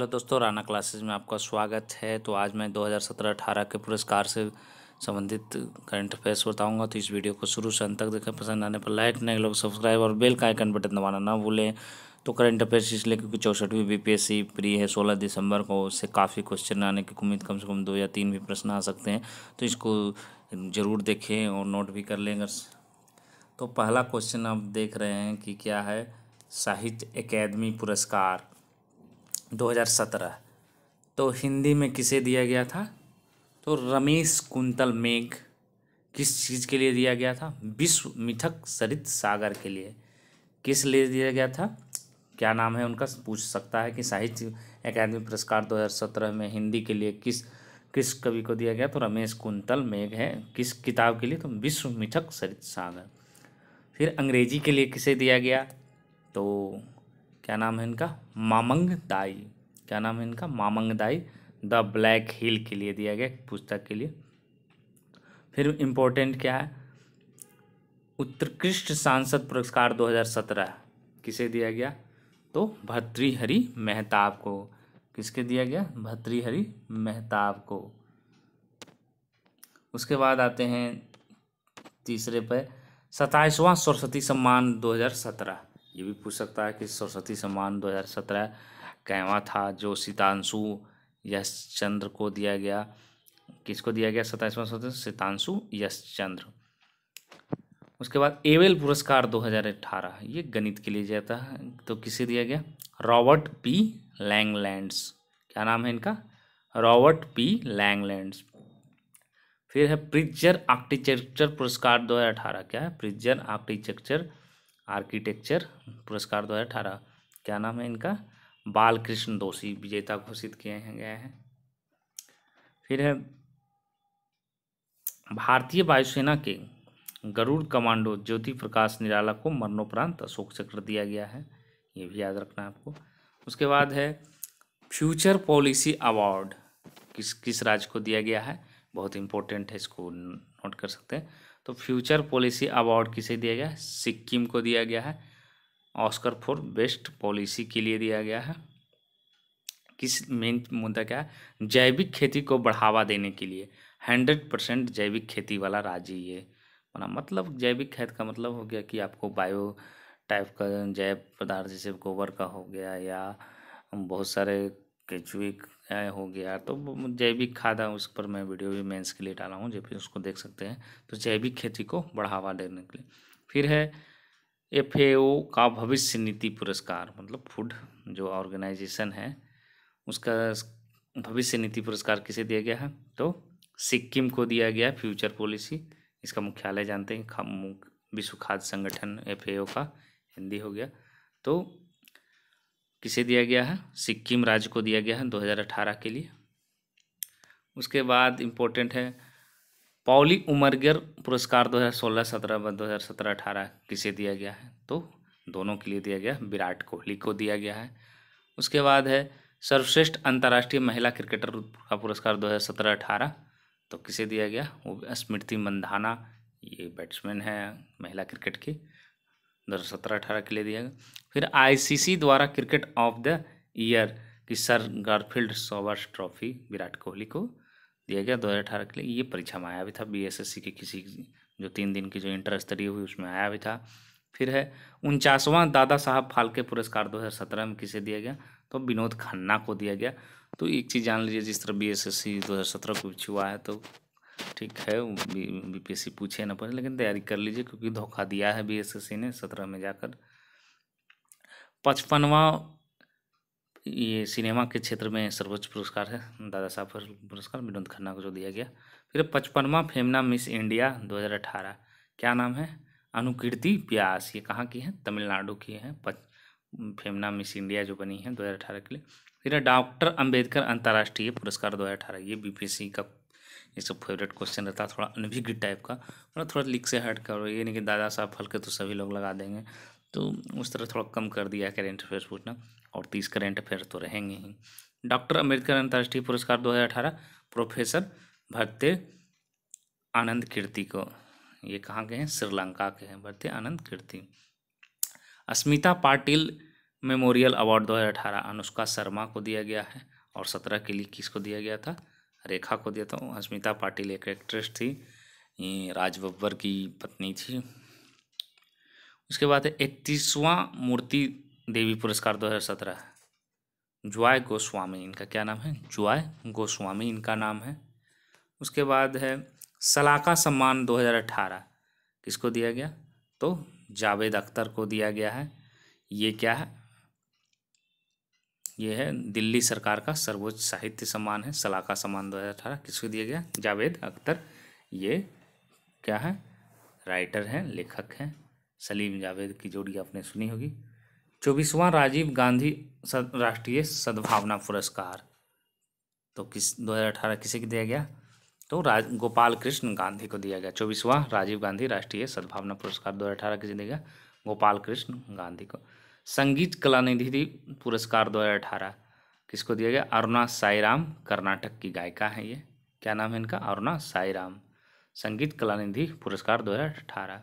hello दोस्तों Rana classes में आपका स्वागत है तो आज मैं 2017-18 के पुरस्कार से संबंधित करंट अफेयर्स बताऊंगा तो इस वीडियो को शुरू से अंत तक देखें पसंद आने पर लाइक नए लोग सब्सक्राइब और बेल का आइकन बटन दबाना ना भूलें तो करंट अफेयर्स इसलिए क्योंकि चौसठवीं बीपीएससी प्री है 16 दिसंबर को उससे काफ़ी क्वेश्चन आने की उम्मीद कम से कम दो या तीन भी प्रश्न आ सकते हैं तो इसको ज़रूर देखें और नोट भी कर लें अगर तो पहला क्वेश्चन आप देख रहे हैं कि क्या है साहित्य अकेदमी पुरस्कार 2017 तो हिंदी में किसे दिया गया था तो रमेश कुंतल मेघ किस चीज़ के लिए दिया गया था विश्व मिथक सरित सागर के लिए किस लिए दिया गया था क्या नाम है उनका पूछ सकता है कि साहित्य अकादमी पुरस्कार 2017 में हिंदी के लिए किस किस कवि को दिया गया तो रमेश कुंतल मेघ है किस किताब के लिए तो विश्व मिथक सरित सागर फिर अंग्रेजी के लिए किसे दिया गया तो क्या नाम है इनका मामंग दाई क्या नाम है इनका मामंग दाई द ब्लैक हिल के लिए दिया गया पुस्तक के लिए फिर इम्पोर्टेंट क्या है उत्कृष्ट सांसद पुरस्कार 2017 किसे दिया गया तो भतृहरि मेहताब को किसके दिया गया भतृहरि मेहताब को उसके बाद आते हैं तीसरे पर सताईसवां सरस्वती सम्मान 2017 ये भी पूछ सकता है कि सरस्वती सम्मान 2017 कहवा था जो सीतांशु यश चंद्र को दिया गया किसको दिया गया सताईसवां सत्र सीतांशु यश चंद्र उसके बाद एवेल पुरस्कार 2018 ये गणित के लिए जाता है तो किसे दिया गया रॉबर्ट पी लैंगलैंड्स क्या नाम है इनका रॉबर्ट पी लैंगलैंड्स फिर है प्रिजर आर्किटेक्चर पुरस्कार 2018 क्या है प्रिजर आर्किटेक्चर आर्किटेक्चर पुरस्कार दो हज़ार अठारह क्या नाम है इनका बाल कृष्ण दोषी विजेता घोषित किए गए हैं फिर है भारतीय वायुसेना के गरुड़ कमांडो ज्योति प्रकाश निराला को मरणोपरांत अशोक चक्र दिया गया है ये भी याद रखना है आपको उसके बाद है फ्यूचर पॉलिसी अवार्ड किस किस राज्य को दिया गया है बहुत इंपॉर्टेंट है इसको नोट कर सकते हैं तो फ्यूचर पॉलिसी अवार्ड किसे दिया गया है सिक्किम को दिया गया है ऑस्कर फॉर बेस्ट पॉलिसी के लिए दिया गया है किस मेन मुद्दा क्या है जैविक खेती को बढ़ावा देने के लिए हंड्रेड परसेंट जैविक खेती वाला राज्य ये बना मतलब, मतलब जैविक खेत का मतलब हो गया कि आपको बायो टाइप का जैव पदार्थ जैसे गोबर का हो गया या बहुत सारे केचुए हो गया तो जैविक खाद है उस पर मैं वीडियो भी मेंस के लिए डाला हूँ जो फिर उसको देख सकते हैं तो जैविक खेती को बढ़ावा देने के लिए फिर है एफ का भविष्य नीति पुरस्कार मतलब फूड जो ऑर्गेनाइजेशन है उसका भविष्य नीति पुरस्कार किसे दिया गया है तो सिक्किम को दिया गया फ्यूचर पॉलिसी इसका मुख्यालय जानते हैं विश्व खाद्य संगठन एफ का हिंदी हो गया तो किसे दिया गया है सिक्किम राज्य को दिया गया है 2018 के लिए उसके बाद इम्पोर्टेंट है पौली उमरगर पुरस्कार 2016-17 व 2017-18 किसे दिया गया है तो दोनों के लिए दिया गया विराट कोहली को दिया गया है उसके बाद है सर्वश्रेष्ठ अंतर्राष्ट्रीय महिला क्रिकेटर का पुरस्कार 2017-18 तो किसे दिया गया वो स्मृति मंधाना ये बैट्समैन है महिला क्रिकेट की दो हज़ार सत्रह अठारह के लिए दिया गया फिर आईसीसी द्वारा क्रिकेट ऑफ द ईयर कि sir Garfield Sobers trophy Virat Kohli को दिया गया दो हज़ार अठारह के लिए ये परीक्षा में आया भी था बीएसएससी के किसी जो तीन दिन की जो इंटर स्तरीय हुई उसमें आया भी था फिर है उनचासवां दादा साहब फालके पुरस्कार दो हज़ार सत्रह में किसे दिया गया तो विनोद खन्ना को दिया गया तो एक चीज़ जान लीजिए जिस तरह बी एस एस सी दो हज़ार सत्रह को हुआ है तो ठीक है बीपीएससी पूछे ना पूछे लेकिन तैयारी कर लीजिए क्योंकि धोखा दिया है बीएसएससी ने सत्रह में जाकर पचपनवा ये सिनेमा के क्षेत्र में सर्वोच्च पुरस्कार है दादा साहब पुरस्कार विनोद खन्ना को जो दिया गया फिर पचपनवा फेमना मिस इंडिया 2018 क्या नाम है अनुकीर्ति प्यास ये कहाँ की है तमिलनाडु की है पच फेमना मिस इंडिया जो बनी है 2018 के लिए फिर डॉक्टर अंबेडकर अंतर्राष्ट्रीय पुरस्कार 2018 ये बीपीएससी का ये सब फेवरेट क्वेश्चन रहता है थोड़ा अनभिज्ञ टाइप का मतलब थोड़ा लिख से हट करो ये नहीं कि दादा साहब फल के तो सभी लोग लगा देंगे तो उस तरह थोड़ा कम कर दिया करेंट अफेयर्स पूछना और तीस करेंट अफेयर तो रहेंगे ही डॉक्टर अम्बेडकर अंतर्राष्ट्रीय पुरस्कार दो प्रोफेसर भरते आनंद कीर्ति को ये कहाँ के हैं श्रीलंका के हैं भरते आनंद कीर्ति अस्मिता पाटिल मेमोरियल अवार्ड 2018 अनुष्का शर्मा को दिया गया है और सत्रह के लिए किसको दिया गया था रेखा को देता हूँ अस्मिता पाटिल एक एक्ट्रेस थी ये राज बब्बर की पत्नी थी उसके बाद है इकतीसवां मूर्ति देवी पुरस्कार दो हज़ार सत्रह जुआय गोस्वामी इनका क्या नाम है जुआय गोस्वामी इनका नाम है उसके बाद है सलाका सम्मान 2018 किसको दिया गया तो जावेद अख्तर को दिया गया है ये क्या है ये है दिल्ली सरकार का सर्वोच्च साहित्य सम्मान है सलाका सम्मान दो अठारह किसको दिया गया जावेद अख्तर ये क्या है राइटर हैं लेखक हैं सलीम जावेद की जोड़ी आपने सुनी होगी चौबीसवां राजीव गांधी सद राष्ट्रीय सद्भावना पुरस्कार तो किस दो अठारह किसे को दिया गया तो राज गोपाल कृष्ण गांधी को दिया गया चौबीसवां राजीव गांधी राष्ट्रीय सद्भावना पुरस्कार दो अठारह किसे दिया गया गोपाल कृष्ण गांधी को संगीत कला निधि पुरस्कार दो हज़ार अठारह किसको दिया गया अरुणा साईराम कर्नाटक की गायिका हैं ये क्या नाम है इनका अरुणा साईराम संगीत कला निधि पुरस्कार दो हज़ार अठारह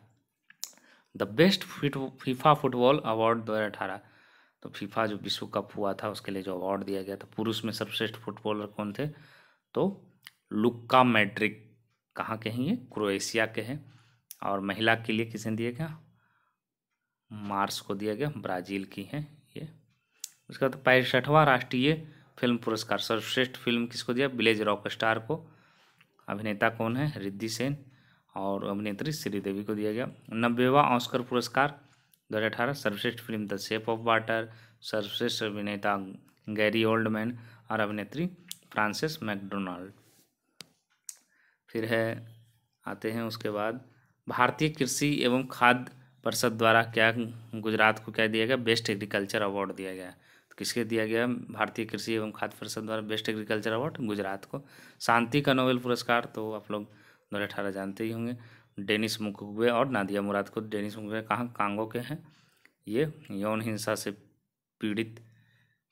the best fit FIFA football award दो हज़ार अठारह तो फीफा जो विश्व कप हुआ था उसके लिए जो अवार्ड दिया गया था पुरुष में सर्वश्रेष्ठ फुटबॉलर कौन थे तो लुक्का मैड्रिक कहाँ के हैं ये क्रोएशिया के हैं और महिला के लिए किसने दिया गया मार्स को दिया गया ब्राज़ील की है ये उसके बाद पैंसठवां राष्ट्रीय फिल्म पुरस्कार सर्वश्रेष्ठ फिल्म किसको दिया विलेज रॉक स्टार को अभिनेता कौन है रिद्धि सेन और अभिनेत्री श्रीदेवी को दिया गया नब्बेवा ऑस्कर पुरस्कार दो हज़ार अठारह सर्वश्रेष्ठ film the shape of water सर्वश्रेष्ठ अभिनेता गैरी ओल्डमैन और अभिनेत्री फ्रांसिस मैकडोनाल्ड फिर है आते हैं उसके बाद भारतीय कृषि एवं खाद्य परिषद द्वारा क्या गुजरात को क्या दिया गया बेस्ट एग्रीकल्चर अवार्ड दिया गया तो किसके दिया गया भारतीय कृषि एवं खाद्य परिषद द्वारा बेस्ट एग्रीकल्चर अवार्ड गुजरात को शांति का नोबेल पुरस्कार तो आप लोग दो अठारह जानते ही होंगे डेनिस मुकुबे और नादिया मुराद को डेनिस मुकुबे कहाँ कांगो के हैं ये यौन हिंसा से पीड़ित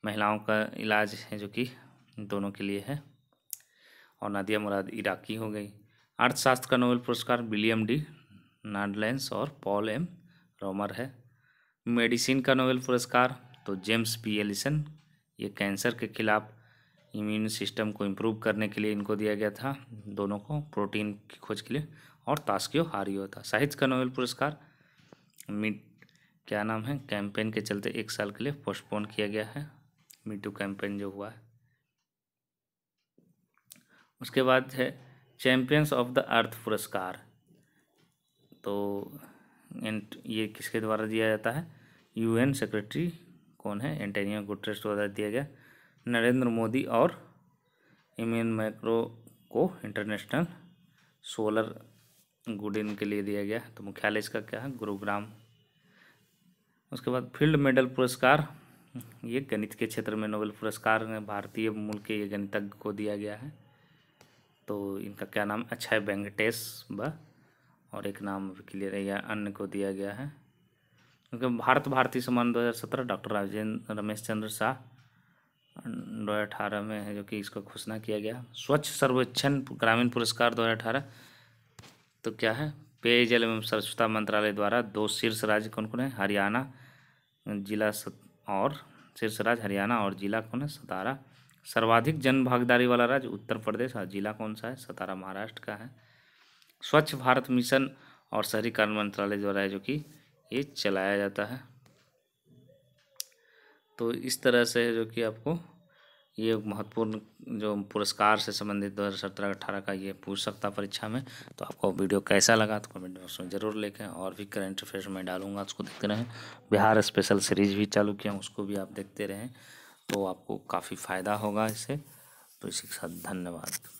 महिलाओं का इलाज है जो कि दोनों के लिए है और नादिया मुराद इराकी हो गई अर्थशास्त्र का नोबेल पुरस्कार विलियम डी नाडलैंस और पॉल एम रोमर है मेडिसिन का नोबेल पुरस्कार तो जेम्स पी एलिसन ये कैंसर के खिलाफ इम्यून सिस्टम को इम्प्रूव करने के लिए इनको दिया गया था दोनों को प्रोटीन की खोज के लिए और तास्कियो हारियो था साहित्य का नोबेल पुरस्कार मिट क्या नाम है कैंपेन के चलते एक साल के लिए पोस्टपोन किया गया है मीटू कैंपेन जो हुआ है उसके बाद है चैम्पियंस ऑफ द अर्थ पुरस्कार तो ये किसके द्वारा दिया जाता है यूएन सेक्रेटरी कौन है एंटेनियो गुटरेस द्वारा दिया गया नरेंद्र मोदी और इमेन मैक्रो को इंटरनेशनल सोलर गुडिन के लिए दिया गया तो मुख्यालय इसका क्या है गुरुग्राम उसके बाद फील्ड मेडल पुरस्कार ये गणित के क्षेत्र में नोबेल पुरस्कार भारतीय मूल के ये गणितज्ञ को दिया गया है तो इनका क्या नाम है वेंकटेश व और एक नाम क्लियर है या अन्य को दिया गया है उनके भारत भारती सम्मान 2017 डॉक्टर राजेंद्र रमेश चंद्र शाह दो हज़ार अठारह में है जो कि इसको घोषणा किया गया स्वच्छ सर्वेक्षण ग्रामीण पुरस्कार दो हज़ार अठारह तो क्या है पेयजल एवं स्वच्छता मंत्रालय द्वारा दो शीर्ष राज्य कौन कौन है हरियाणा जिला और शीर्ष राज्य हरियाणा और जिला कौन है सतारा सर्वाधिक जन भागीदारी वाला राज्य उत्तर प्रदेश और जिला कौन सा है सतारा महाराष्ट्र का है स्वच्छ भारत मिशन और शहरीकरण मंत्रालय द्वारा है जो कि ये चलाया जाता है तो इस तरह से जो कि आपको ये महत्वपूर्ण जो पुरस्कार से संबंधित दो हज़ार सत्रह अठारह का ये पूछ सकता परीक्षा में तो आपको वीडियो कैसा लगा तो कमेंट बॉक्स में ज़रूर लिखें और भी करंट अफेयर्स में डालूंगा उसको देखते रहें बिहार स्पेशल सीरीज भी चालू किया उसको भी आप देखते रहें तो आपको काफ़ी फ़ायदा होगा इससे तो इसी के साथ धन्यवाद